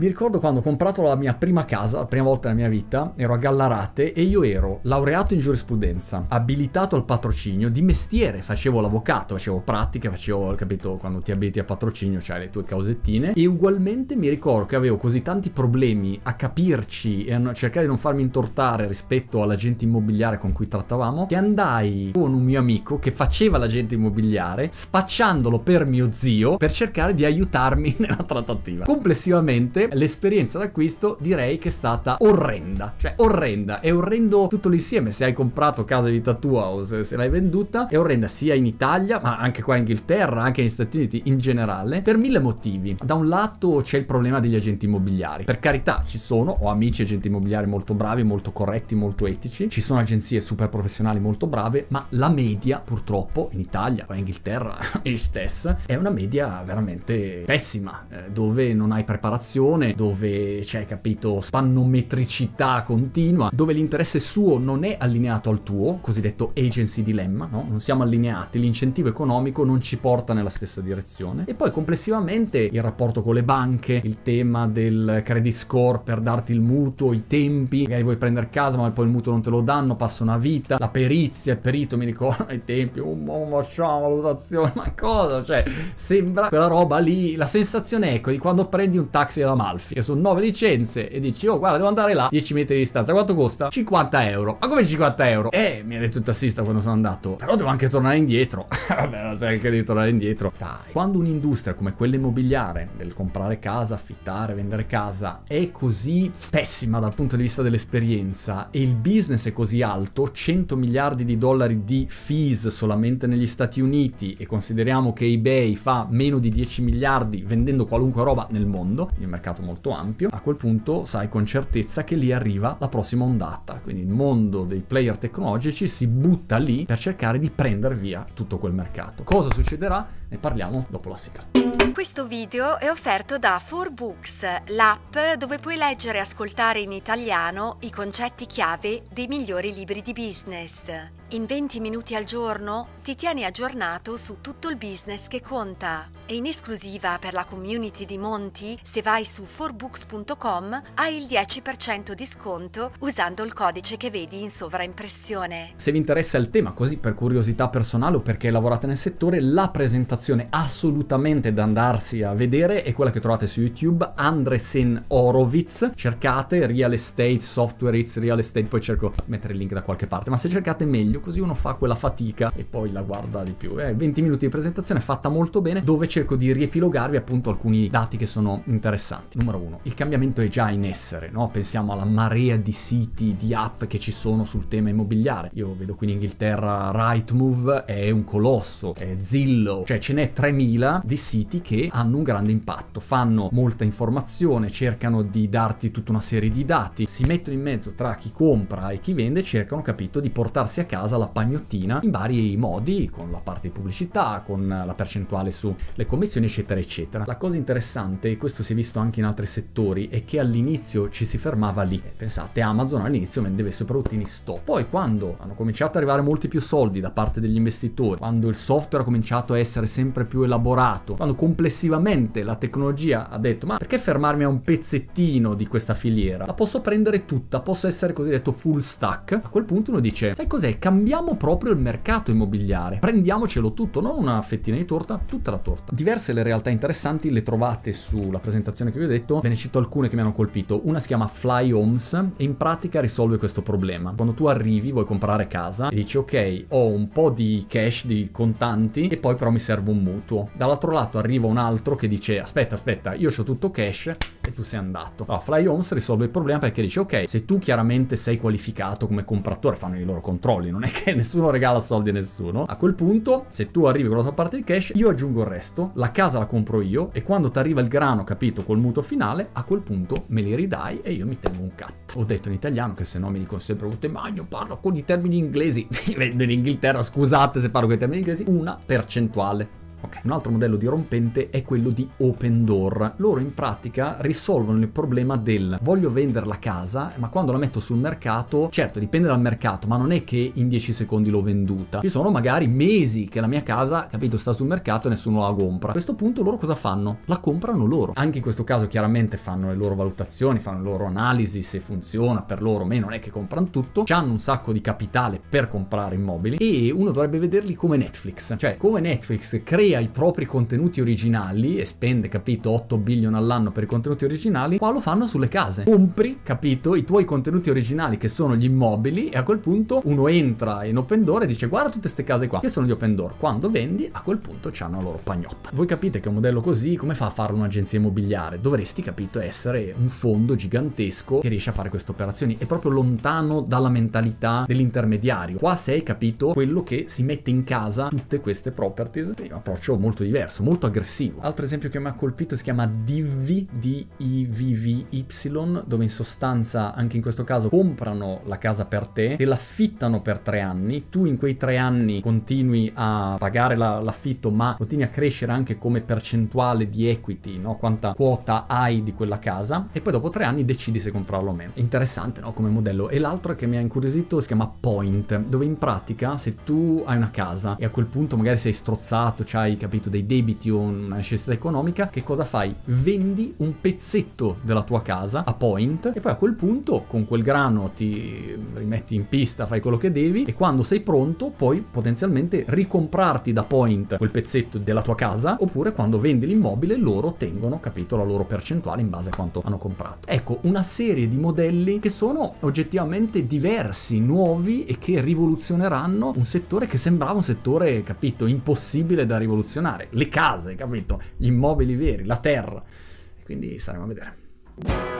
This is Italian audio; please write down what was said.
Mi ricordo quando ho comprato la mia prima casa, la prima volta nella mia vita, ero a Gallarate e io ero laureato in giurisprudenza, abilitato al patrocinio, di mestiere facevo l'avvocato, facevo pratiche, facevo, capito, quando ti abiliti al patrocinio c'hai le tue causettine e ugualmente mi ricordo che avevo così tanti problemi a capirci e a cercare di non farmi intortare rispetto all'agente immobiliare con cui trattavamo, che andai con un mio amico che faceva l'agente immobiliare, spacciandolo per mio zio per cercare di aiutarmi nella trattativa. Complessivamente l'esperienza d'acquisto direi che è stata orrenda, cioè orrenda, è orrendo tutto l'insieme, se hai comprato casa di Tatua o se, se l'hai venduta, è orrenda sia in Italia, ma anche qua in Inghilterra, anche negli Stati Uniti in generale, per mille motivi. Da un lato c'è il problema degli agenti immobiliari, per carità ci sono, ho amici agenti immobiliari molto bravi, molto corretti, molto etici, ci sono agenzie super professionali molto brave, ma la media purtroppo in Italia o in Inghilterra, il stessa, è una media veramente pessima, eh, dove non hai preparazione, situazione dove c'è, capito, spannometricità continua, dove l'interesse suo non è allineato al tuo, cosiddetto agency dilemma, no? Non siamo allineati, l'incentivo economico non ci porta nella stessa direzione. E poi complessivamente il rapporto con le banche, il tema del credit score per darti il mutuo, i tempi, magari vuoi prendere casa ma poi il mutuo non te lo danno, passa una vita, la perizia, il perito mi ricorda ai tempi, oh, oh facciamo valutazione, ma cosa? Cioè, sembra quella roba lì, la sensazione ecco di quando prendi un taxi dalla mano Alfi, che sono 9 licenze, e dici, oh, guarda, devo andare là, 10 metri di distanza. Quanto costa? 50 euro. Ma come 50 euro? Eh, mi ha detto il tassista quando sono andato, però devo anche tornare indietro. Vabbè, non sai anche di tornare indietro. Dai. Quando un'industria come quella immobiliare, nel comprare casa, affittare, vendere casa, è così pessima dal punto di vista dell'esperienza e il business è così alto, 100 miliardi di dollari di fees solamente negli Stati Uniti e consideriamo che eBay fa meno di 10 miliardi vendendo qualunque roba nel mondo, il mercato mercato molto ampio, a quel punto sai con certezza che lì arriva la prossima ondata, quindi il mondo dei player tecnologici si butta lì per cercare di prendere via tutto quel mercato. Cosa succederà? Ne parliamo dopo la sigla. Questo video è offerto da 4Books, l'app dove puoi leggere e ascoltare in italiano i concetti chiave dei migliori libri di business. In 20 minuti al giorno ti tieni aggiornato su tutto il business che conta. E in esclusiva per la community di Monti, se vai su forbooks.com hai il 10% di sconto usando il codice che vedi in sovraimpressione. Se vi interessa il tema, così per curiosità personale o perché lavorate nel settore, la presentazione assolutamente da andarsi a vedere è quella che trovate su YouTube, Andresen Horowitz. Cercate Real Estate, Software It's Real Estate, poi cerco di mettere il link da qualche parte, ma se cercate meglio così uno fa quella fatica e poi la guarda di più. Eh, 20 minuti di presentazione fatta molto bene dove cerco di riepilogarvi appunto alcuni dati che sono interessanti importanti. Numero uno, il cambiamento è già in essere, no? Pensiamo alla marea di siti, di app che ci sono sul tema immobiliare. Io vedo qui in Inghilterra Rightmove è un colosso, è Zillow, cioè ce n'è 3000 di siti che hanno un grande impatto, fanno molta informazione, cercano di darti tutta una serie di dati, si mettono in mezzo tra chi compra e chi vende, cercano, capito, di portarsi a casa la pagnottina in vari modi, con la parte di pubblicità, con la percentuale sulle commissioni, eccetera, eccetera. La cosa interessante, e questo si è visto anche in altri settori e che all'inizio ci si fermava lì. Pensate, Amazon all'inizio vendeva i suoi prodottini stop. Poi quando hanno cominciato ad arrivare molti più soldi da parte degli investitori, quando il software ha cominciato a essere sempre più elaborato, quando complessivamente la tecnologia ha detto ma perché fermarmi a un pezzettino di questa filiera? La posso prendere tutta, posso essere cosiddetto full stack. A quel punto uno dice, sai cos'è? Cambiamo proprio il mercato immobiliare, prendiamocelo tutto, non una fettina di torta, tutta la torta. Diverse le realtà interessanti le trovate sulla presentazione che vi ho detto, ve ne cito alcune che mi hanno colpito. Una si chiama Fly Homes e in pratica risolve questo problema. Quando tu arrivi, vuoi comprare casa e dici ok, ho un po' di cash, di contanti e poi però mi serve un mutuo. Dall'altro lato arriva un altro che dice aspetta, aspetta, io ho tutto cash e tu sei andato. Allora, Fly Homes risolve il problema perché dice, ok, se tu chiaramente sei qualificato come compratore, fanno i loro controlli, non è che nessuno regala soldi a nessuno, a quel punto, se tu arrivi con la tua parte di cash, io aggiungo il resto, la casa la compro io e quando ti arriva il grano, capito, col mutuo finale, a quel punto me li ridai e io mi tengo un cut. Ho detto in italiano che se no mi dicono sempre, ma io parlo con i termini inglesi, in Inghilterra, scusate se parlo con i termini inglesi, una percentuale Okay. Un altro modello di rompente è quello di Open Door. Loro in pratica risolvono il problema del voglio vendere la casa, ma quando la metto sul mercato, certo dipende dal mercato, ma non è che in 10 secondi l'ho venduta. Ci sono magari mesi che la mia casa, capito, sta sul mercato e nessuno la compra. A questo punto loro cosa fanno? La comprano loro. Anche in questo caso chiaramente fanno le loro valutazioni, fanno le loro analisi, se funziona per loro o meno, non è che comprano tutto. Ci hanno un sacco di capitale per comprare immobili e uno dovrebbe vederli come Netflix. Cioè come Netflix crea crea i propri contenuti originali e spende, capito, 8 billion all'anno per i contenuti originali, qua lo fanno sulle case. Compri, capito, i tuoi contenuti originali che sono gli immobili e a quel punto uno entra in open door e dice guarda tutte queste case qua che sono di open door. Quando vendi, a quel punto c'hanno la loro pagnotta. Voi capite che un modello così come fa a farlo un'agenzia immobiliare? Dovresti, capito, essere un fondo gigantesco che riesce a fare queste operazioni. È proprio lontano dalla mentalità dell'intermediario. Qua sei, capito, quello che si mette in casa tutte queste properties prima, approccio molto diverso, molto aggressivo. Altro esempio che mi ha colpito si chiama Divvy, D-I-V-V-Y, dove in sostanza anche in questo caso comprano la casa per te, te l'affittano per tre anni, tu in quei tre anni continui a pagare la, l'affitto ma continui a crescere anche come percentuale di equity, no? quanta quota hai di quella casa e poi dopo tre anni decidi se comprarlo o meno. Interessante no? come modello. E l'altro che mi ha incuriosito si chiama Point, dove in pratica se tu hai una casa e a quel punto magari sei strozzato, c'hai hai capito dei debiti o una necessità economica, che cosa fai? Vendi un pezzetto della tua casa a point e poi a quel punto con quel grano ti rimetti in pista, fai quello che devi e quando sei pronto puoi potenzialmente ricomprarti da point quel pezzetto della tua casa oppure quando vendi l'immobile loro tengono, capito, la loro percentuale in base a quanto hanno comprato. Ecco, una serie di modelli che sono oggettivamente diversi, nuovi e che rivoluzioneranno un settore che sembrava un settore, capito, impossibile da rivoluzionare rivoluzionare le case, capito? Gli immobili veri, la terra. Quindi saremo a vedere.